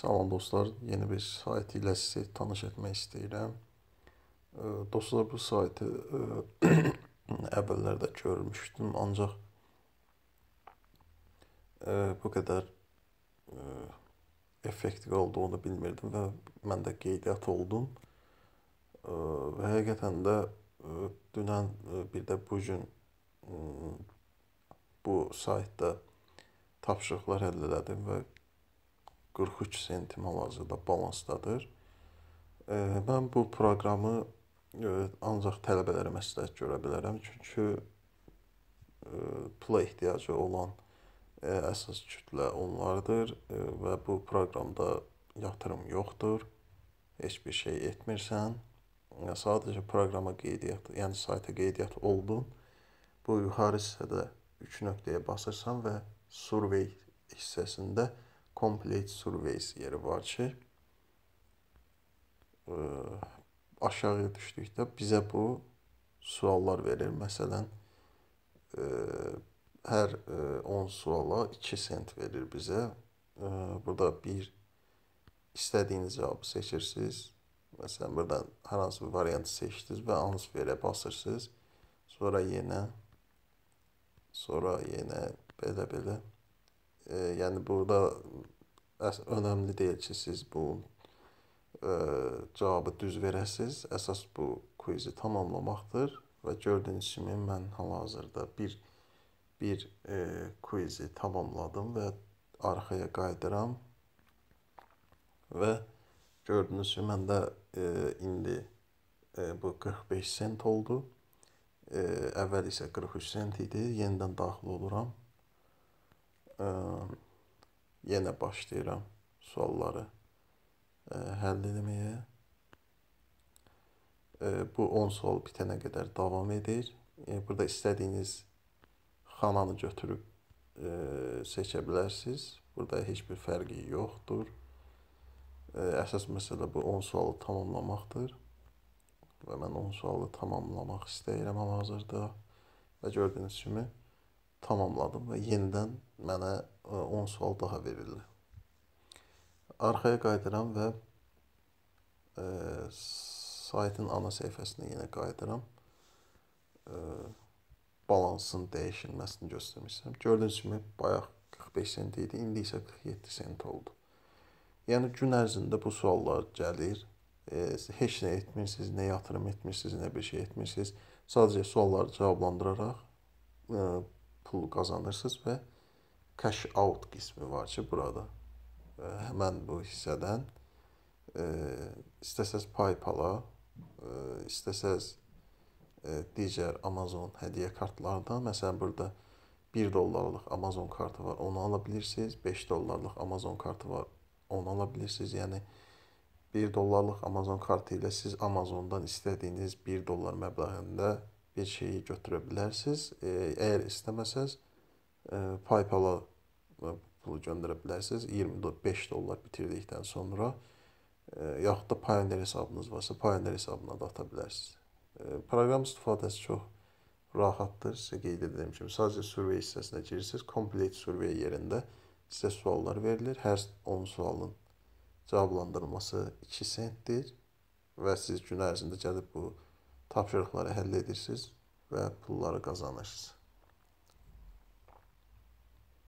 Salam dostlar, yeni bir sayt ilə sizi tanış etmək istəyirəm. Dostlar, bu saytı e, əvvəllərdə görmüşdüm, ancaq e, bu qədər e, effektiv olduğunu bilmirdim və mən də qeydiyyat oldum. Və həqiqətən də dünən bir də bu gün mm, bu saytda tapşırıqlar həll elədim və 43 sentim hal-hazırda balansdadır. E, mən bu proqramı e, ancaq tələbələrə məsləhət görə bilərəm, çünki e, pula ehtiyacı olan e, əsas kütlə onlardır e, və bu proqramda yatırım yoxdur. Heç bir şey etmirsən. Yəni sadəcə proqrama qeydiyyat, yəni sayta qeydiyyat oldun. Bu yuxarı hissədə 3 nöqtəyə basırsan və survey hissəsində complete surveys yeri var ki, ə, e, aşağıya düşdükdə bizə bu suallar verir. Məsələn, ə, e, hər ə, e, 10 suala 2 sent verir bizə. Ə, burada bir istədiyiniz cavabı seçirsiniz. Məsələn, burada hər hansı bir variantı seçdiniz və answerə basırsınız. Sonra yenə sonra yenə belə-belə e, yəni burada önəmli deyil ki, siz bu ə, e, cavabı düz verəsiz. Əsas bu kvizi tamamlamaqdır və gördüyünüz kimi mən hal-hazırda bir bir e, kvizi tamamladım və arxaya qayıdıram. Və gördüyünüz kimi məndə e, indi e, bu 45 sent oldu. E, əvvəl isə 43 sent idi. Yenidən daxil oluram yenə başlayıram sualları həll eləməyə. Bu 10 sual bitənə qədər davam edir. E, burada istədiyiniz xananı götürüb seçə bilərsiniz. Burada heç bir fərqi yoxdur. Əsas məsələ bu 10 sualı tamamlamaqdır. Və mən 10 sualı tamamlamaq istəyirəm hal-hazırda. Və gördüyünüz kimi tamamladım və yenidən mənə 10 e, sual daha verildi. Arxaya qayıdıram və e, saytın ana səhifəsinə yenə qayıdıram. E, balansın dəyişilməsini göstərmişəm. Gördüyünüz kimi bayaq 45 sent idi, indi isə 47 sent oldu. Yəni gün ərzində bu suallar gəlir. E, heç nə etmirsiniz, nə yatırım etmirsiniz, nə bir şey etmirsiniz. Sadəcə sualları cavablandıraraq e, pul qazanırsınız və cash out qismi var ki, burada həmən bu hissədən e, istəsəz PayPal-a, e, istəsəz e, digər Amazon hədiyyə kartlarından, məsələn burada 1 dollarlıq Amazon kartı var, onu ala bilirsiniz. 5 dollarlıq Amazon kartı var, onu ala bilirsiniz. Yəni 1 dollarlıq Amazon kartı ilə siz Amazondan istədiyiniz 1 dollar məbləğində bir şeyi götürə bilərsiniz. Əgər istəməsəz e, PayPal-a e, pulu göndərə bilərsiniz. 25 dollar bitirdikdən sonra e, yaxud da Payoneer hesabınız varsa, Payoneer hesabına da ata bilərsiniz. Proqram istifadəsi çox rahatdır. Sizə qeyd edilmiş kimi sadəcə survey hissəsinə girirsiniz. Complete survey yerində sizə suallar verilir. Hər 10 sualın cavablandırılması 2 sentdir və siz gün ərzində gəlib bu tapşırıqları həll edirsiniz və pulları qazanırsınız.